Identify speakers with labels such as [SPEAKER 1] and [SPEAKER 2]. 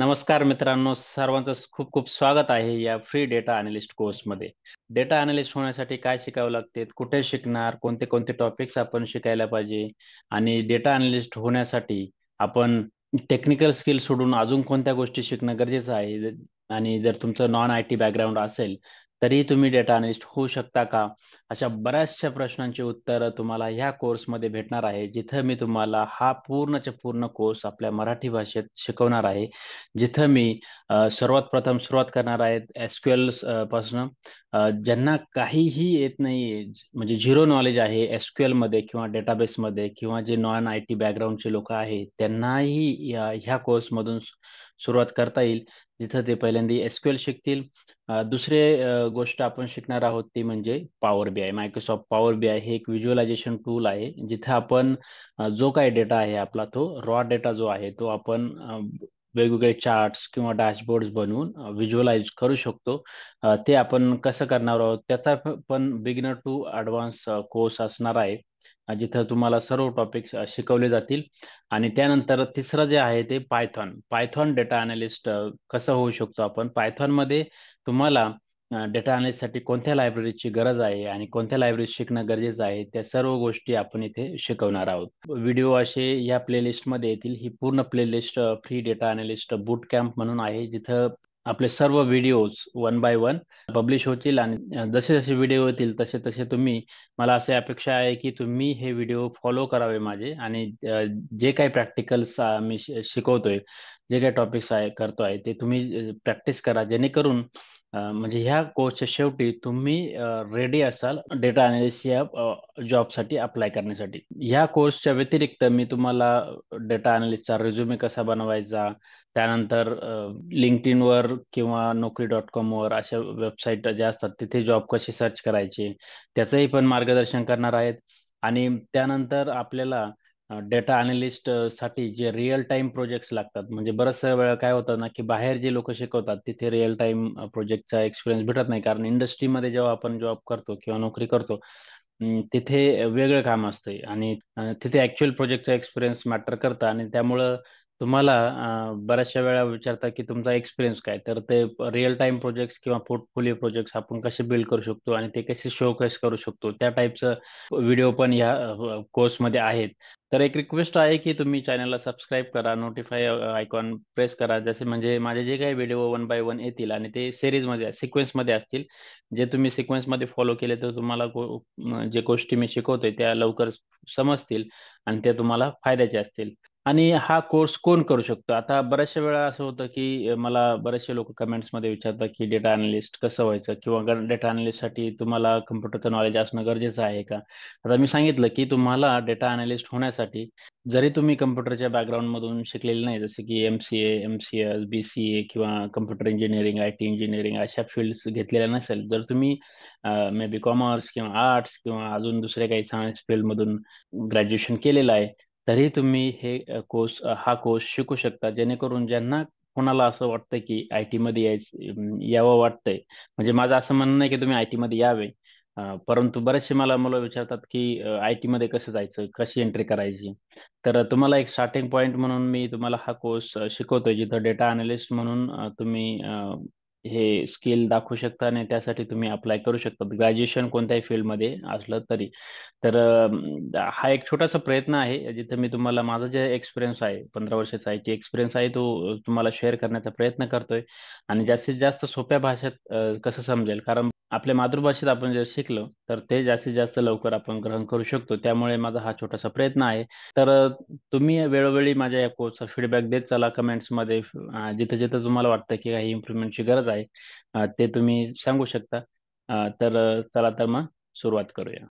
[SPEAKER 1] नमस्कार मित्रांनो सर्वांचं खूप खूप स्वागत आहे या फ्री डेटा अनालिस्ट कोर्समध्ये डेटा अनालिस्ट होण्यासाठी काय शिकावं लागते कुठे शिकणार कोणते कोणते टॉपिक्स आपण शिकायला पाहिजे आणि डेटा अनालिस्ट होण्यासाठी आपण टेक्निकल स्किल सोडून अजून कोणत्या गोष्टी शिकणं गरजेचं आहे आणि जर तुमचं नॉन आय टी बॅकग्राऊंड असेल तरी तुम्ही डेटा अनालिस्ट होऊ शकता का अशा बऱ्याचशा प्रश्नांची उत्तर तुम्हाला ह्या कोर्समध्ये भेटणार आहे जिथं मी तुम्हाला हा पूर्णच्या पूर्ण कोर्स आपल्या मराठी भाषेत शिकवणार आहे जिथं मी सर्वात प्रथम सुरुवात करणार आहे एसक्यूएल पासून ज्यांना काहीही येत नाही म्हणजे झिरो नॉलेज आहे एसक्यूएल मध्ये किंवा डेटाबेसमध्ये किंवा जे नॉन आय टी बॅकग्राऊंडचे लोक आहेत त्यांनाही ह्या कोर्समधून सुरुवात करता येईल जिथं ते पहिल्यांदा एसक्यूएल शिकतील दुसरे गोष्ट आपण शिकणार आहोत ती म्हणजे power B I Microsoft power B I हे एक व्हिज्युअलायझेशन टूल आहे जिथे आपण जो काही डेटा आहे आपला तो रॉ डेटा जो आहे तो आपण वेगवेगळे चार्ट्स किंवा डॅशबोर्ड बनवून व्हिज्युअलाइज करू शकतो ते आपण कसं करणार आहोत त्याचा पण बिगिनर टू ॲडव्हान्स कोर्स असणार आहे जिथं तुम्हाला सर्व टॉपिक शिकवले जातील आणि त्यानंतर तिसरं जे आहे ते पायथॉन पायथॉन डेटा अनालिस्ट कसं होऊ शकतो आपण पायथॉनमध्ये तुम्हाला डेटा अनालिस्टसाठी कोणत्या लायब्ररीची गरज आहे आणि कोणत्या लायब्ररीत शिकणं गरजेचं आहे त्या सर्व गोष्टी आपण इथे शिकवणार आहोत व्हिडिओ असे या प्लेलिस्टमध्ये येतील ही पूर्ण playlist free data analyst boot camp म्हणून आहे जिथं आपले सर्व videos one by one publish होतील आणि जसे जसे व्हिडिओ होतील तसे तसे तुम्ही मला असे अपेक्षा आहे की तुम्ही हे व्हिडिओ फॉलो करावे माझे आणि जे काही प्रॅक्टिकल्स मी शिकवतोय जे काही टॉपिक्स आहे करतो आहे ते तुम्ही प्रॅक्टिस करा जेणेकरून म्हणजे ह्या कोर्सच्या शेवटी तुम्ही रेडी असाल डेटा अनालिसिस या जॉबसाठी अप्लाय करण्यासाठी ह्या कोर्सच्या व्यतिरिक्त मी तुम्हाला डेटा अनालिसचा रिझ्युमे कसा बनवायचा त्यानंतर लिंक इनवर किंवा नोकरी डॉट कॉमवर अशा वेबसाईट ज्या असतात तिथे जॉब कसे सर्च करायचे त्याचंही पण मार्गदर्शन करणार आहेत आणि त्यानंतर आपल्याला डेटा अनालिस्ट साठी जे रिअल टाइम प्रोजेक्ट्स लागतात म्हणजे बऱ्याचशा वेळ काय होतं ना की बाहेर जे लोक शिकवतात तिथे रिअल टाइम प्रोजेक्टचा एक्सपिरियन्स भेटत नाही कारण इंडस्ट्रीमध्ये जेव्हा आपण जॉब करतो किंवा नोकरी करतो तिथे वेगळं काम असतंय आणि तिथे ऍक्च्युअल प्रोजेक्टचा एक्सपिरियन्स मॅटर करतं आणि त्यामुळं तुम्हाला बऱ्याचशा वेळा विचारता की तुमचा एक्सपिरियन्स काय तर ते रिअल टाइम प्रोजेक्ट्स किंवा पोर्टफोलिओ प्रोजेक्ट्स आपण कसे बिल्ड करू शकतो आणि ते कसे शोकेस करू शकतो त्या टाईपचं व्हिडिओ पण या कोर्समध्ये आहेत तर एक रिक्वेस्ट आहे की तुम्ही चॅनलला सबस्क्राईब करा नोटिफाय आयकॉन प्रेस करा जसे म्हणजे माझे जे काही व्हिडिओ वन बाय वन येतील आणि ते सिरीजमध्ये सिक्वेन्समध्ये असतील जे तुम्ही सिक्वेन्समध्ये फॉलो केले तर तुम्हाला जे गोष्टी मी शिकवतोय त्या लवकर समजतील आणि त्या तुम्हाला फायद्याचे असतील आणि हा कोर्स कोण करू शकतो आता बऱ्याचशा वेळा असं होतं की मला बरेचसे लोक कमेंट्स मध्ये विचारतात की डेटा अनालिस्ट कसं व्हायचं किंवा डेटा साठी तुम्हाला कम्प्युटरचं नॉलेज असणं गरजेचं आहे का आता मी सांगितलं की तुम्हाला डेटा अनालिस्ट होण्यासाठी जरी तुम्ही कम्प्युटरच्या मधून शिकलेले नाही जसं की M C M C S B C A किंवा computer engineering I T engineering अशा फील्ड घेतलेल्या नसेल जर तुम्ही मे बी कॉमर्स किंवा आर्ट्स किंवा अजून दुसऱ्या काही सायन्स फील्डमधून ग्रॅज्युएशन केलेलं आहे तरी तुम्ही हे कोर्स हा कोर्स शिकू शकता जेणेकरून ज्यांना कोणाला असं वाटतं की आय मध्ये यायचं यावं वाटतंय म्हणजे माझं असं म्हणणं नाही की तुम्ही आय मध्ये यावे परंतु बरेचसे मला मुलं विचारतात की आय मध्ये कसं जायचं कशी एंट्री करायची तर तुम्हाला एक स्टार्टिंग पॉईंट म्हणून मी तुम्हाला हा कोर्स शिकवतोय जिथं डेटा अनालिस्ट म्हणून तुम्ही हे स्किल दाखवू शकता आणि त्यासाठी तुम्ही अप्लाय करू शकता ग्रॅज्युएशन कोणत्याही फील्डमध्ये असलं तरी तर हा एक छोटासा प्रयत्न आहे जिथे मी तुम्हाला माझा जे एक्सपिरियन्स आहे पंधरा वर्षाचा आहे की एक्सपिरियन्स आहे तो तुम्हाला शेअर करण्याचा प्रयत्न करतोय आणि जास्तीत जास्त सोप्या भाषेत कसं समजेल कारण आपल्या मातृभाषेत आपण जर शिकलो तर ते जास्तीत जास्त लवकर आपण ग्रहण करू शकतो त्यामुळे माझा हा छोटासा प्रयत्न आहे तर तुम्ही वेळोवेळी माझ्या या कोर्सचा फीडबॅक देत चला कमेंट्समध्ये जिथं जिथं तुम्हाला वाटतं की काही इम्प्रुव्हमेंटची गरज आहे ते तुम्ही सांगू शकता तर चला तर मग सुरुवात करूया